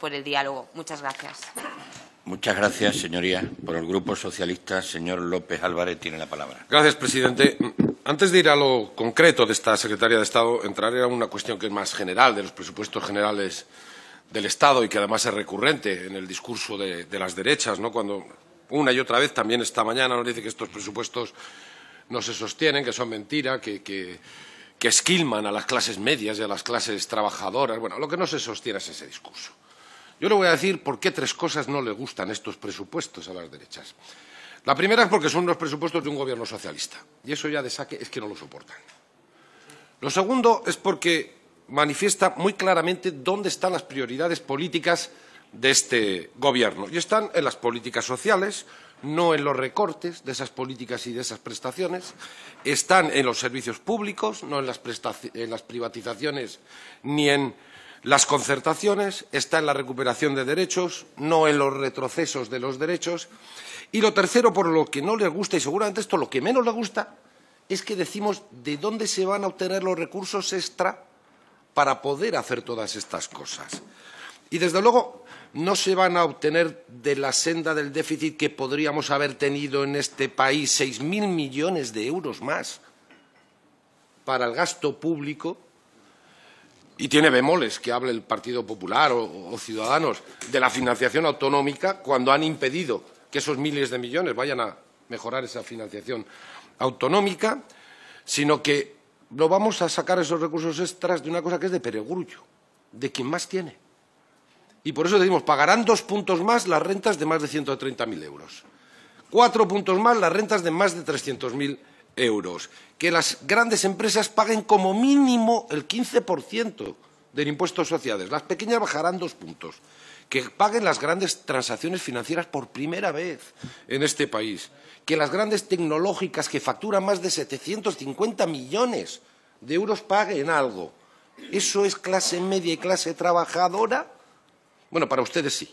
por el diálogo. Muchas gracias. Muchas gracias, señoría. Por el Grupo Socialista, señor López Álvarez tiene la palabra. Gracias, presidente. Antes de ir a lo concreto de esta secretaria de Estado, entraré a una cuestión que es más general, de los presupuestos generales del Estado y que además es recurrente en el discurso de, las derechas, ¿no? cuando una y otra vez, también esta mañana, nos dice que estos presupuestos no se sostienen, que son mentira, que, que esquilman a las clases medias y a las clases trabajadoras. Bueno, lo que no se sostiene es ese discurso. Yo le voy a decir por qué tres cosas no le gustan estos presupuestos a las derechas. La primera es porque son los presupuestos de un gobierno socialista, y eso ya de saque es que no lo soportan. Lo segundo es porque manifiesta muy claramente dónde están las prioridades políticas de este gobierno, y están en las políticas sociales, no en los recortes de esas políticas y de esas prestaciones, están en los servicios públicos, no en las, en las privatizaciones ni en las concertaciones están en la recuperación de derechos, no en los retrocesos de los derechos. Y lo tercero, por lo que no les gusta, y seguramente esto lo que menos le gusta, es que decimos de dónde se van a obtener los recursos extra para poder hacer todas estas cosas. Y desde luego no se van a obtener de la senda del déficit que podríamos haber tenido en este país seis millones de euros más para el gasto público y tiene bemoles que hable el Partido Popular o, Ciudadanos de la financiación autonómica cuando han impedido que esos miles de millones vayan a mejorar esa financiación autonómica, sino que lo vamos a sacar esos recursos extras de una cosa que es de peregrullo, de quien más tiene. Y por eso decimos, pagarán dos puntos más las rentas de más de 130.000 euros, cuatro puntos más las rentas de más de 300.000 euros euros. Que las grandes empresas paguen como mínimo el 15% del impuesto de sociedades. Las pequeñas bajarán dos puntos. Que paguen las grandes transacciones financieras por primera vez en este país. Que las grandes tecnológicas que facturan más de 750 millones de euros paguen algo. ¿Eso es clase media y clase trabajadora? Bueno, para ustedes sí.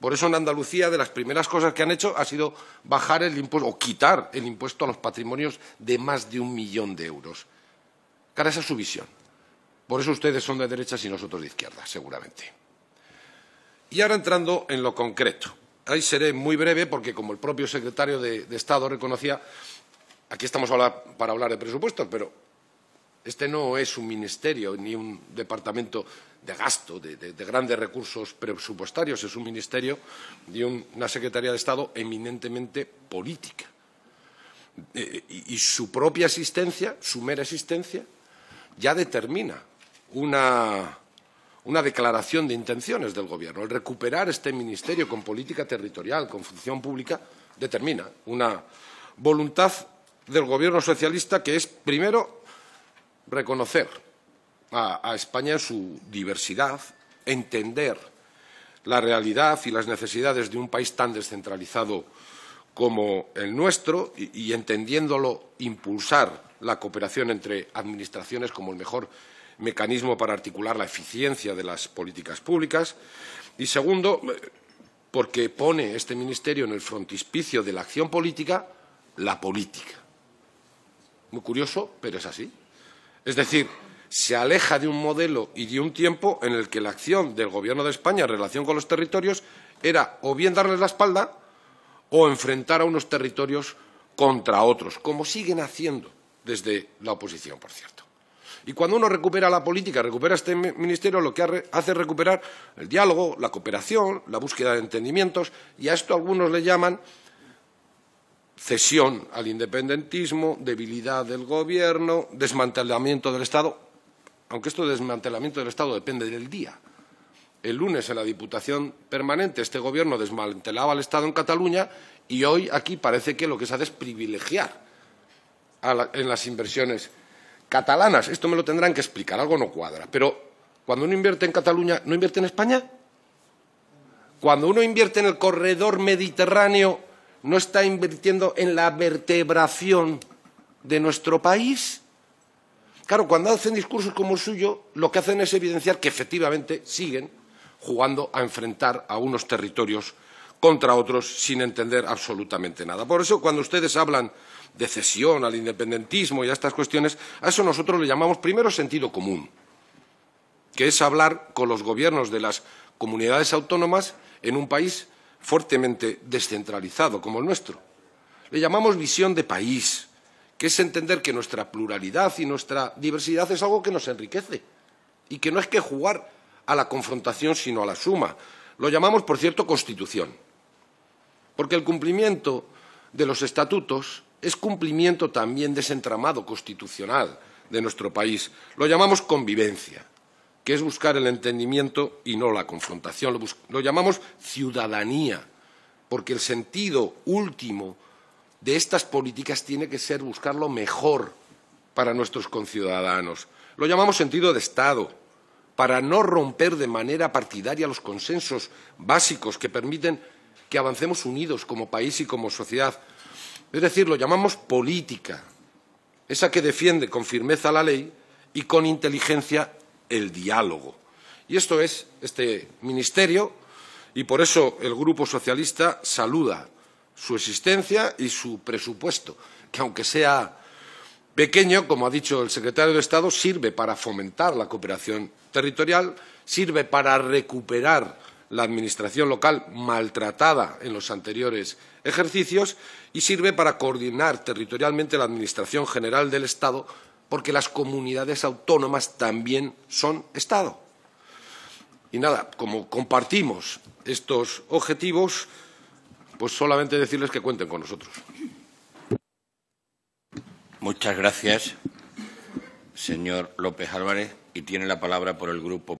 Por eso en Andalucía de las primeras cosas que han hecho ha sido bajar el impuesto o quitar el impuesto a los patrimonios de más de un millón de euros. Cara, esa es su visión. Por eso ustedes son de derechas y nosotros de izquierda, seguramente. Y ahora entrando en lo concreto. Ahí seré muy breve porque, como el propio secretario de, de Estado reconocía, aquí estamos para hablar de presupuestos, pero este no es un ministerio ni un departamento de gasto, de, grandes recursos presupuestarios, es un ministerio y una Secretaría de Estado eminentemente política. Eh, eh, y, su propia existencia, su mera existencia, ya determina una, una declaración de intenciones del Gobierno. El recuperar este ministerio con política territorial, con función pública, determina una voluntad del Gobierno socialista que es, primero, reconocer a, España su diversidad, entender la realidad y las necesidades de un país tan descentralizado como el nuestro y, y, entendiéndolo impulsar la cooperación entre administraciones como el mejor mecanismo para articular la eficiencia de las políticas públicas y segundo porque pone este ministerio en el frontispicio de la acción política la política. Muy curioso, pero es así. Es decir, se aleja de un modelo y de un tiempo en el que la acción del Gobierno de España en relación con los territorios era o bien darles la espalda o enfrentar a unos territorios contra otros, como siguen haciendo desde la oposición, por cierto. Y cuando uno recupera la política, recupera este ministerio, lo que hace es recuperar el diálogo, la cooperación, la búsqueda de entendimientos, y a esto algunos le llaman cesión al independentismo, debilidad del gobierno, desmantelamiento del Estado, aunque esto de desmantelamiento del Estado depende del día. El lunes en la Diputación Permanente este gobierno desmantelaba el Estado en Cataluña y hoy aquí parece que lo que se hace es privilegiar en las inversiones catalanas. Esto me lo tendrán que explicar, algo no cuadra. Pero cuando uno invierte en Cataluña, ¿no invierte en España? Cuando uno invierte en el corredor mediterráneo, no está invirtiendo en la vertebración de nuestro país. Claro, cuando hacen discursos como el suyo, lo que hacen es evidenciar que efectivamente siguen jugando a enfrentar a unos territorios contra otros sin entender absolutamente nada. Por eso, cuando ustedes hablan de cesión al independentismo y a estas cuestiones, a eso nosotros le llamamos primero sentido común, que es hablar con los gobiernos de las comunidades autónomas en un país fuertemente descentralizado como el nuestro. Le llamamos visión de país, que es entender que nuestra pluralidad y nuestra diversidad es algo que nos enriquece y que no es que jugar a la confrontación sino a la suma. Lo llamamos, por cierto, Constitución, porque el cumplimiento de los estatutos es cumplimiento también desentramado constitucional de nuestro país. Lo llamamos convivencia que es buscar el entendimiento y no la confrontación. Lo, lo llamamos ciudadanía, porque el sentido último de estas políticas tiene que ser buscar lo mejor para nuestros conciudadanos. Lo llamamos sentido de Estado, para no romper de manera partidaria los consensos básicos que permiten que avancemos unidos como país y como sociedad. Es decir, lo llamamos política, esa que defiende con firmeza la ley y con inteligencia el diálogo. Y esto es este ministerio y por eso el Grupo Socialista saluda su existencia y su presupuesto, que aunque sea pequeño, como ha dicho el secretario de Estado, sirve para fomentar la cooperación territorial, sirve para recuperar la Administración local maltratada en los anteriores ejercicios y sirve para coordinar territorialmente la Administración General del Estado porque las comunidades autónomas también son Estado. Y nada, como compartimos estos objetivos, pues solamente decirles que cuenten con nosotros. Muchas gracias, señor López Álvarez, y tiene la palabra por el Grupo